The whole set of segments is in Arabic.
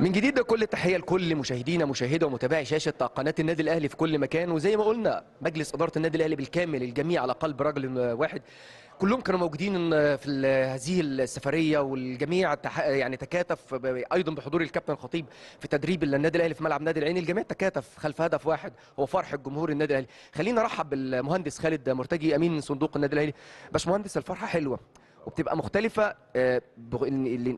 من جديد كل تحيه لكل مشاهدينا مشاهده ومتابعي شاشه قناه النادي الاهلي في كل مكان وزي ما قلنا مجلس اداره النادي الاهلي بالكامل الجميع على قلب رجل واحد كلهم كانوا موجودين في هذه السفريه والجميع يعني تكاتف ايضا بحضور الكابتن الخطيب في تدريب النادي الاهلي في ملعب نادي العين الجميع تكاتف خلف هدف واحد هو فرح الجمهور النادي الاهلي خلينا نرحب بالمهندس خالد مرتجي امين صندوق النادي الاهلي باشمهندس الفرحه حلوه وبتبقى مختلفه آه،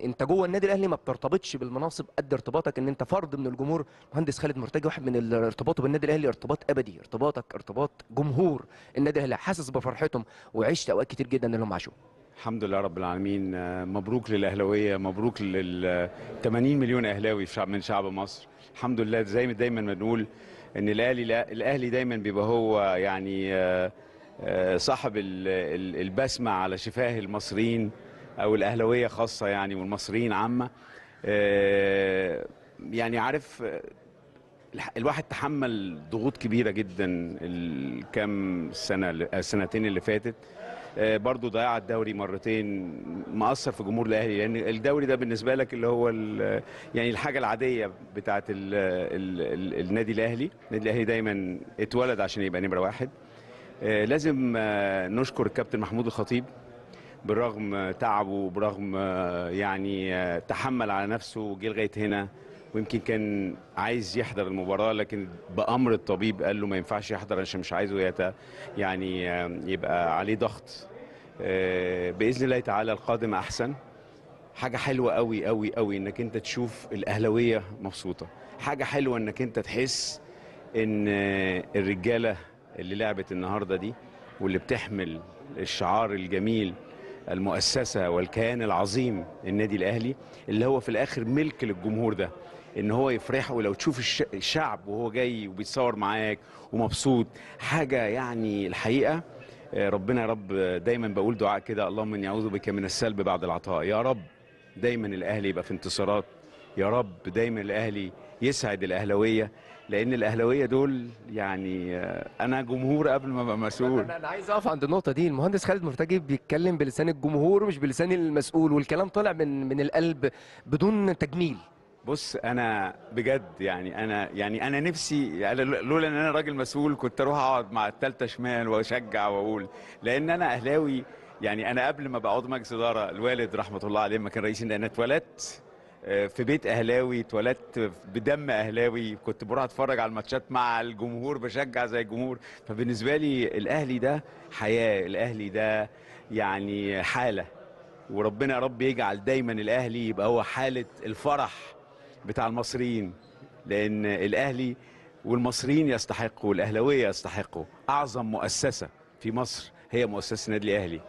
انت جوه النادي الاهلي ما بترتبطش بالمناصب قد ارتباطك ان انت فرد من الجمهور مهندس خالد مرتجي واحد من ارتباطه بالنادي الاهلي ارتباط ابدي ارتباطك ارتباط جمهور النادي الاهلي حاسس بفرحتهم وعشت اوقات كتير جدا اللي هم عاشوها الحمد لله رب العالمين آه، مبروك للاهلاويه مبروك لل 80 مليون اهلاوي من شعب مصر الحمد لله زي ما دايما بنقول ان الاهلي الاهلي دايما بيبقى هو يعني آه، آه، صاحب البسمة على شفاه المصريين أو الأهلوية خاصة يعني والمصريين عامة آه، يعني عارف الواحد تحمل ضغوط كبيرة جدا الكام سنة السنتين آه، اللي فاتت برضو ضياع الدوري مرتين مأثر في جمهور الاهلي لان يعني الدوري ده بالنسبه لك اللي هو يعني الحاجه العاديه بتاعه النادي الاهلي النادي الاهلي دايما اتولد عشان يبقى نمره واحد آه، لازم آه، نشكر الكابتن محمود الخطيب بالرغم تعبه وبرغم آه، يعني تحمل على نفسه وجه لغايه هنا ويمكن كان عايز يحضر المباراه لكن بامر الطبيب قال له ما ينفعش يحضر عشان مش عايزه يتا يعني يبقى عليه ضغط باذن الله تعالى القادم احسن حاجه حلوه قوي قوي قوي انك انت تشوف الاهلاويه مبسوطه حاجه حلوه انك انت تحس ان الرجاله اللي لعبت النهارده دي واللي بتحمل الشعار الجميل المؤسسه والكيان العظيم النادي الاهلي اللي هو في الاخر ملك للجمهور ده ان هو يفرح ولو تشوف الشعب وهو جاي وبيتصور معاك ومبسوط حاجه يعني الحقيقه آه، ربنا يا رب دايما بقول دعاء كده اللهم اني اعوذ بك من السلب بعد العطاء يا رب دايما الاهلي يبقى في انتصارات يا رب دايما الاهلي يسعد الاهلاويه لان الاهلاويه دول يعني آه، انا جمهور قبل ما ابقى مسؤول انا, أنا عايز اقف عند النقطه دي المهندس خالد مرتجي بيتكلم بلسان الجمهور مش بلسان المسؤول والكلام طالع من من القلب بدون تجميل بص انا بجد يعني انا يعني انا نفسي لولا ان انا راجل مسؤول كنت اروح اقعد مع الثالثه شمال واشجع واقول لان انا اهلاوي يعني انا قبل ما ابقى عضو مجلس اداره الوالد رحمه الله عليه ما كان رئيس انا اتولدت في بيت اهلاوي اتولدت بدم اهلاوي كنت بروح اتفرج على الماتشات مع الجمهور بشجع زي الجمهور فبالنسبه لي الاهلي ده حياه الاهلي ده يعني حاله وربنا يا رب يجعل دايما الاهلي يبقى هو حاله الفرح بتاع المصريين لان الاهلي والمصريين يستحقوا والاهلاويه يستحقوا اعظم مؤسسه في مصر هي مؤسسه النادي الاهلي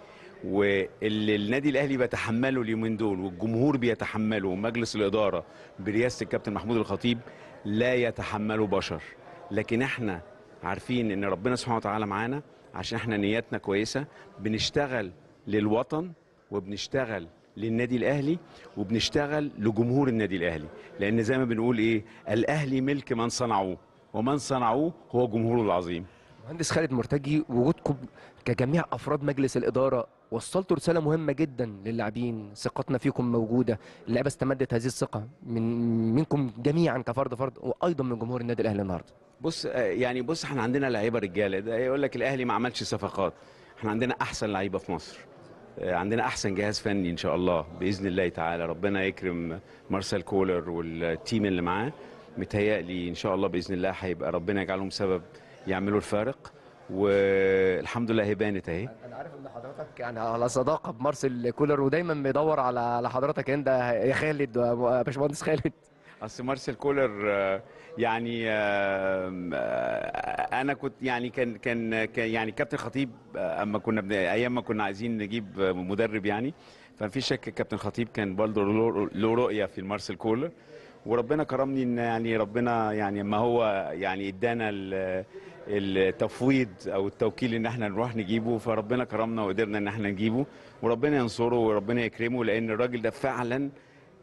واللي النادي الاهلي بيتحمله اليومين دول والجمهور بيتحمله ومجلس الاداره برئاسه الكابتن محمود الخطيب لا يتحمله بشر لكن احنا عارفين ان ربنا سبحانه وتعالى معانا عشان احنا نياتنا كويسه بنشتغل للوطن وبنشتغل للنادي الاهلي وبنشتغل لجمهور النادي الاهلي لان زي ما بنقول ايه الاهلي ملك من صنعوه ومن صنعوه هو جمهوره العظيم مهندس خالد مرتجي وجودكم كجميع افراد مجلس الاداره وصلتوا رساله مهمه جدا للاعبين ثقتنا فيكم موجوده اللعيبه استمدت هذه الثقه من منكم جميعا كفرد فرد وايضا من جمهور النادي الاهلي النهارده بص آه، يعني بص احنا عندنا لعيبه رجاله ده يقول لك الاهلي ما عملش صفقات احنا عندنا احسن لعيبه في مصر آه، عندنا احسن جهاز فني ان شاء الله باذن الله تعالى ربنا يكرم مارسيل كولر والتيم اللي معاه متهيألي ان شاء الله باذن الله هيبقى ربنا يجعلهم سبب يعملوا الفارق والحمد لله هي بانت اهي انا عارف ان حضرتك يعني على صداقه بمارسيل كولر ودايما بيدور على على حضرتك انت يا خالد باشمهندس خالد اصل مارسيل كولر يعني انا كنت يعني كان كان يعني كابتن خطيب آه، اما كنا ايام ما كنا عايزين نجيب مدرب يعني فما فيش شك كابتن خطيب كان برضه له رؤيه في مارسيل كولر وربنا كرمني ان يعني ربنا يعني ما هو يعني ادانا التفويض او التوكيل ان احنا نروح نجيبه فربنا كرمنا وقدرنا ان احنا نجيبه وربنا ينصره وربنا يكرمه لان الراجل ده فعلا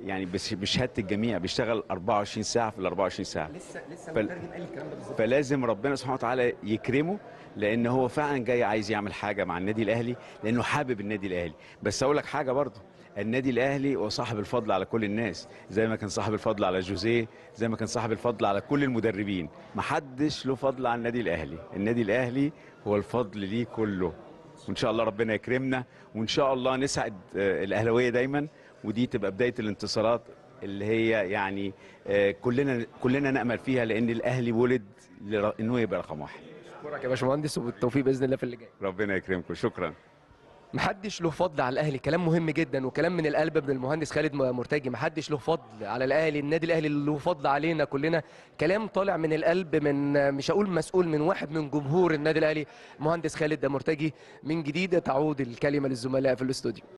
يعني بشهاده الجميع بيشتغل 24 ساعه في ال 24 ساعه لسه لسه فل... المترجم قال الكلام ده بالظبط فلازم ربنا سبحانه وتعالى يكرمه لان هو فعلا جاي عايز يعمل حاجه مع النادي الاهلي لانه حابب النادي الاهلي بس اقول لك حاجه برضه النادي الاهلي وصاحب الفضل على كل الناس زي ما كان صاحب الفضل على جوزيه زي ما كان صاحب الفضل على كل المدربين محدش له فضل على النادي الاهلي النادي الاهلي هو الفضل ليه كله وان شاء الله ربنا يكرمنا وان شاء الله نسعد آه، الاهلاويه دايما ودي تبقى بدايه الانتصارات اللي هي يعني آه، كلنا كلنا نامل فيها لان الاهلي ولد انه يبقى رقم واحد. اشكرك يا باشمهندس وبالتوفيق باذن الله في اللي جاي. ربنا يكرمكم شكرا. محدش له فضل على الاهلي كلام مهم جدا وكلام من القلب من المهندس خالد مرتجي محدش له فضل على الاهلي النادي الاهلي له فضل علينا كلنا كلام طالع من القلب من مش هقول مسؤول من واحد من جمهور النادي الاهلي مهندس خالد مرتجي من جديد تعود الكلمه للزملاء في الاستوديو